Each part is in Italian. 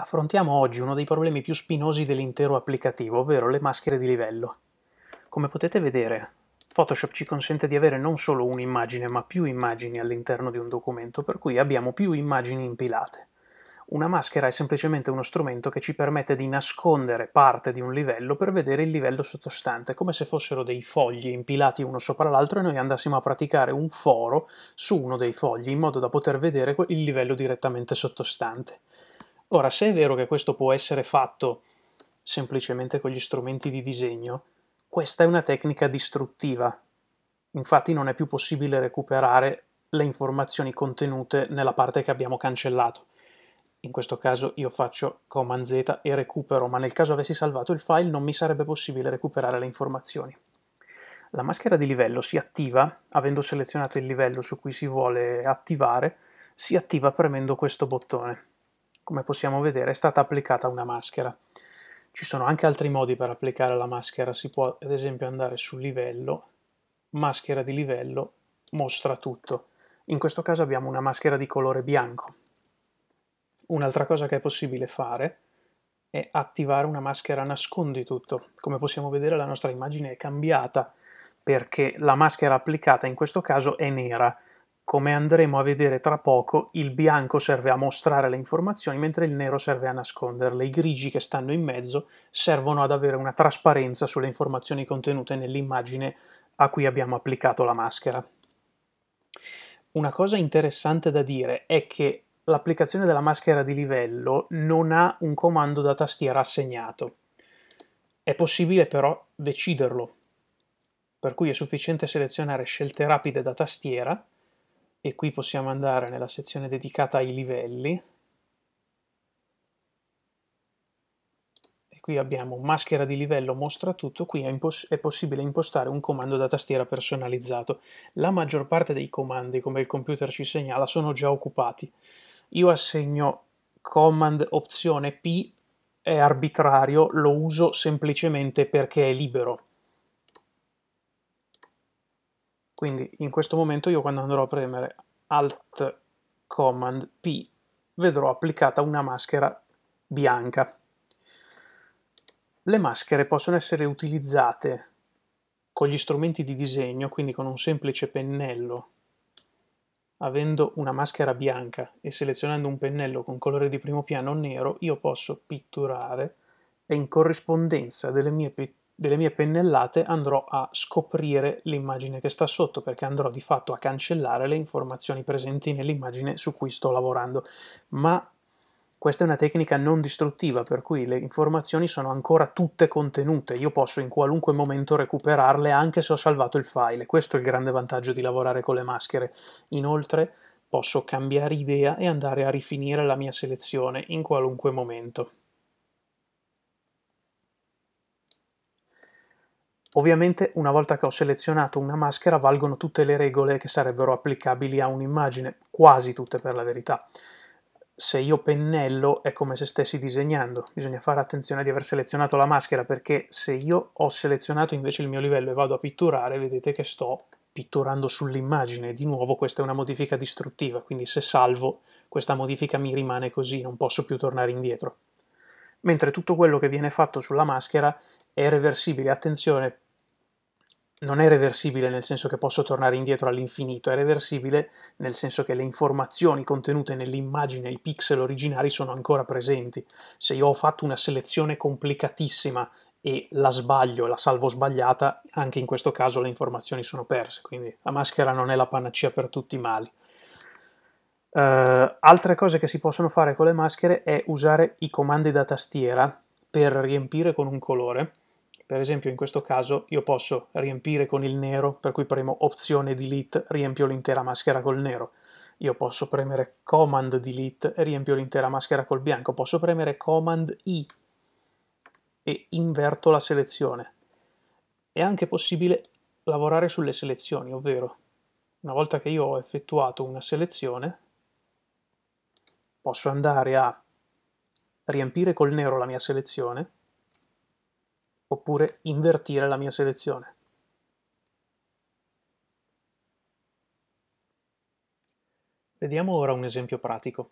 Affrontiamo oggi uno dei problemi più spinosi dell'intero applicativo, ovvero le maschere di livello. Come potete vedere, Photoshop ci consente di avere non solo un'immagine, ma più immagini all'interno di un documento, per cui abbiamo più immagini impilate. Una maschera è semplicemente uno strumento che ci permette di nascondere parte di un livello per vedere il livello sottostante, come se fossero dei fogli impilati uno sopra l'altro e noi andassimo a praticare un foro su uno dei fogli, in modo da poter vedere il livello direttamente sottostante. Ora, se è vero che questo può essere fatto semplicemente con gli strumenti di disegno, questa è una tecnica distruttiva. Infatti non è più possibile recuperare le informazioni contenute nella parte che abbiamo cancellato. In questo caso io faccio Command Z e recupero, ma nel caso avessi salvato il file non mi sarebbe possibile recuperare le informazioni. La maschera di livello si attiva, avendo selezionato il livello su cui si vuole attivare, si attiva premendo questo bottone come possiamo vedere è stata applicata una maschera. Ci sono anche altri modi per applicare la maschera, si può ad esempio andare su livello, maschera di livello, mostra tutto. In questo caso abbiamo una maschera di colore bianco. Un'altra cosa che è possibile fare è attivare una maschera nascondi tutto. Come possiamo vedere la nostra immagine è cambiata perché la maschera applicata in questo caso è nera come andremo a vedere tra poco, il bianco serve a mostrare le informazioni, mentre il nero serve a nasconderle. I grigi che stanno in mezzo servono ad avere una trasparenza sulle informazioni contenute nell'immagine a cui abbiamo applicato la maschera. Una cosa interessante da dire è che l'applicazione della maschera di livello non ha un comando da tastiera assegnato. È possibile però deciderlo, per cui è sufficiente selezionare scelte rapide da tastiera e qui possiamo andare nella sezione dedicata ai livelli e qui abbiamo maschera di livello mostra tutto, qui è, è, possibile impostare un comando da tastiera personalizzato. La maggior parte dei comandi, come il computer ci segnala, sono già occupati. Io assegno command opzione P, è arbitrario, lo uso semplicemente perché è libero Quindi in questo momento io quando andrò a premere Alt Command P vedrò applicata una maschera bianca. Le maschere possono essere utilizzate con gli strumenti di disegno, quindi con un semplice pennello, avendo una maschera bianca e selezionando un pennello con colore di primo piano nero, io posso pitturare e in corrispondenza delle mie pitture delle mie pennellate andrò a scoprire l'immagine che sta sotto perché andrò di fatto a cancellare le informazioni presenti nell'immagine su cui sto lavorando. Ma questa è una tecnica non distruttiva, per cui le informazioni sono ancora tutte contenute, io posso in qualunque momento recuperarle anche se ho salvato il file, questo è il grande vantaggio di lavorare con le maschere. Inoltre posso cambiare idea e andare a rifinire la mia selezione in qualunque momento. Ovviamente una volta che ho selezionato una maschera valgono tutte le regole che sarebbero applicabili a un'immagine, quasi tutte per la verità. Se io pennello è come se stessi disegnando, bisogna fare attenzione di aver selezionato la maschera perché se io ho selezionato invece il mio livello e vado a pitturare vedete che sto pitturando sull'immagine, di nuovo questa è una modifica distruttiva, quindi se salvo questa modifica mi rimane così, non posso più tornare indietro. Mentre tutto quello che viene fatto sulla maschera è reversibile. attenzione, non è reversibile nel senso che posso tornare indietro all'infinito, è reversibile nel senso che le informazioni contenute nell'immagine, i pixel originari sono ancora presenti. Se io ho fatto una selezione complicatissima e la sbaglio, la salvo sbagliata, anche in questo caso le informazioni sono perse, quindi la maschera non è la panacea per tutti i mali. Uh, altre cose che si possono fare con le maschere è usare i comandi da tastiera per riempire con un colore per esempio in questo caso io posso riempire con il nero, per cui premo opzione delete, riempio l'intera maschera col nero. Io posso premere command delete e riempio l'intera maschera col bianco. Posso premere command I e inverto la selezione. È anche possibile lavorare sulle selezioni, ovvero una volta che io ho effettuato una selezione posso andare a riempire col nero la mia selezione oppure invertire la mia selezione. Vediamo ora un esempio pratico.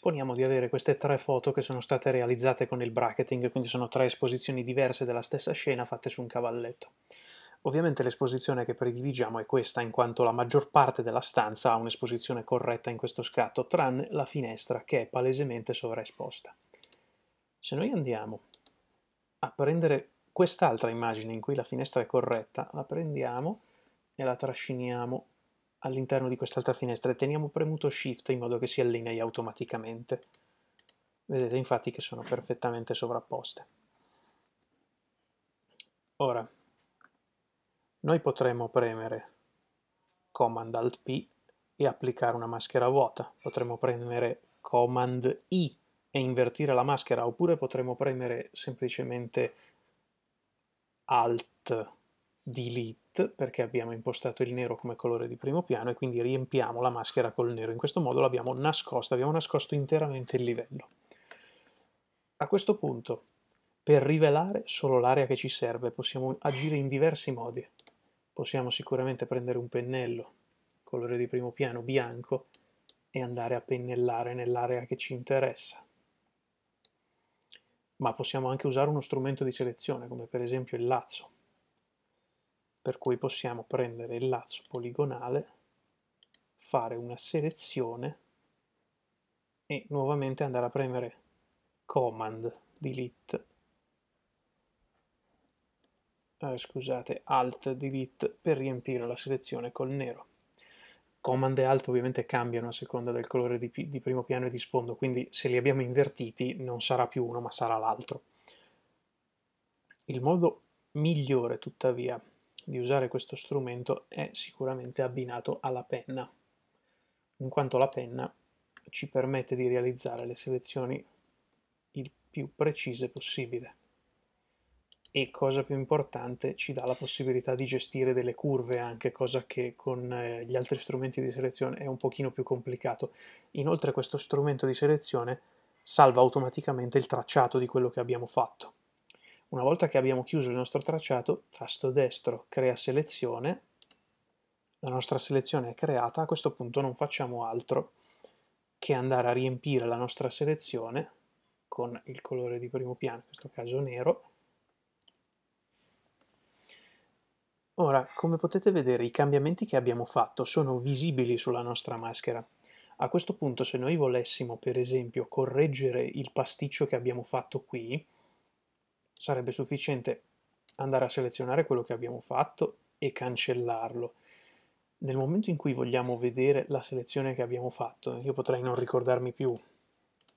Poniamo di avere queste tre foto che sono state realizzate con il bracketing, quindi sono tre esposizioni diverse della stessa scena fatte su un cavalletto. Ovviamente l'esposizione che prediligiamo è questa, in quanto la maggior parte della stanza ha un'esposizione corretta in questo scatto, tranne la finestra che è palesemente sovraesposta. Se noi andiamo a prendere quest'altra immagine in cui la finestra è corretta, la prendiamo e la trasciniamo all'interno di quest'altra finestra e teniamo premuto Shift in modo che si allinei automaticamente. Vedete infatti che sono perfettamente sovrapposte. Ora, noi potremmo premere Command Alt P e applicare una maschera vuota. Potremmo premere Command I e invertire la maschera oppure potremmo premere semplicemente Alt Delete perché abbiamo impostato il nero come colore di primo piano e quindi riempiamo la maschera col nero. In questo modo l'abbiamo nascosta, abbiamo nascosto interamente il livello. A questo punto, per rivelare solo l'area che ci serve, possiamo agire in diversi modi. Possiamo sicuramente prendere un pennello, colore di primo piano bianco, e andare a pennellare nell'area che ci interessa ma possiamo anche usare uno strumento di selezione come per esempio il lazzo, per cui possiamo prendere il lazzo poligonale, fare una selezione e nuovamente andare a premere Command, Delete, eh, scusate, Alt, Delete per riempire la selezione col nero. Command e Alt ovviamente cambiano a seconda del colore di, di, primo piano e di sfondo, quindi se li abbiamo invertiti non sarà più uno ma sarà l'altro. Il modo migliore tuttavia di usare questo strumento è sicuramente abbinato alla penna, in quanto la penna ci permette di realizzare le selezioni il più precise possibile e cosa più importante ci dà la possibilità di gestire delle curve anche, cosa che con eh, gli altri strumenti di selezione è un pochino più complicato. Inoltre questo strumento di selezione salva automaticamente il tracciato di quello che abbiamo fatto. Una volta che abbiamo chiuso il nostro tracciato, tasto destro crea selezione, la nostra selezione è creata, a questo punto non facciamo altro che andare a riempire la nostra selezione con il colore di primo piano, in questo caso nero, Ora, come potete vedere, i cambiamenti che abbiamo fatto sono visibili sulla nostra maschera. A questo punto, se noi volessimo, per esempio, correggere il pasticcio che abbiamo fatto qui, sarebbe sufficiente andare a selezionare quello che abbiamo fatto e cancellarlo. Nel momento in cui vogliamo vedere la selezione che abbiamo fatto, io potrei non ricordarmi più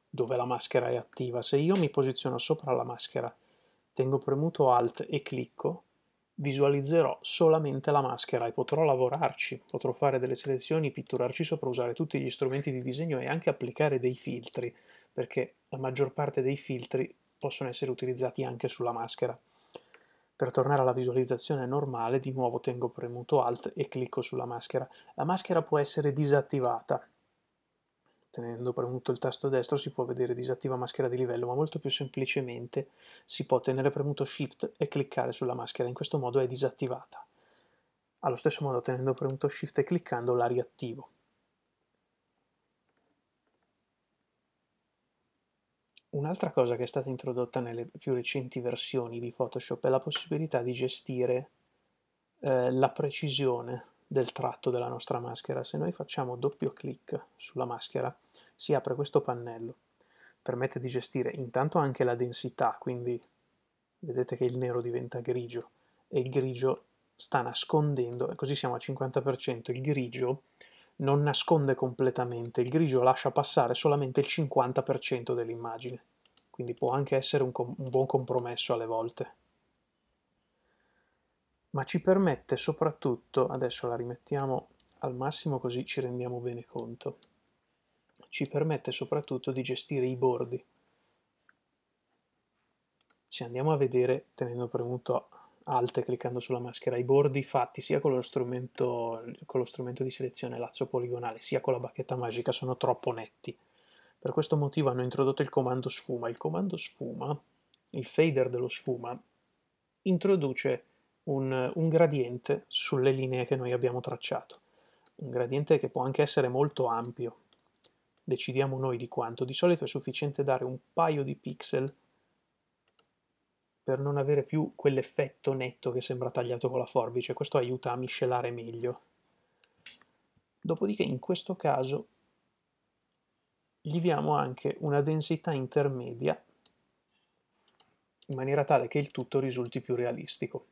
dove la maschera è attiva. Se io mi posiziono sopra la maschera, tengo premuto Alt e clicco, visualizzerò solamente la maschera e potrò lavorarci, potrò fare delle selezioni, pitturarci sopra, usare tutti gli strumenti di disegno e anche applicare dei filtri, perché la maggior parte dei filtri possono essere utilizzati anche sulla maschera. Per tornare alla visualizzazione normale, di nuovo tengo premuto Alt e clicco sulla maschera. La maschera può essere disattivata, tenendo premuto il tasto destro si può vedere disattiva maschera di livello, ma molto più semplicemente si può tenere premuto Shift e cliccare sulla maschera, in questo modo è disattivata. Allo stesso modo tenendo premuto Shift e cliccando la riattivo. Un'altra cosa che è stata introdotta nelle più recenti versioni di Photoshop è la possibilità di gestire eh, la precisione del tratto della nostra maschera. Se noi facciamo doppio clic sulla maschera si apre questo pannello. Permette di gestire intanto anche la densità, quindi vedete che il nero diventa grigio e il grigio sta nascondendo, e così siamo al 50%, il grigio non nasconde completamente, il grigio lascia passare solamente il 50% dell'immagine, quindi può anche essere un, un buon compromesso alle volte ma ci permette soprattutto, adesso la rimettiamo al massimo così ci rendiamo bene conto, ci permette soprattutto di gestire i bordi. Se andiamo a vedere tenendo premuto Alt e cliccando sulla maschera, i bordi fatti sia con lo strumento, con lo strumento di selezione lazzo poligonale sia con la bacchetta magica sono troppo netti. Per questo motivo hanno introdotto il comando sfuma. Il comando sfuma, il fader dello sfuma, introduce un, un gradiente sulle linee che noi abbiamo tracciato. Un gradiente che può anche essere molto ampio. Decidiamo noi di quanto. Di solito è sufficiente dare un paio di pixel per non avere più quell'effetto netto che sembra tagliato con la forbice, questo aiuta a miscelare meglio. Dopodiché in questo caso gli diamo anche una densità intermedia in maniera tale che il tutto risulti più realistico.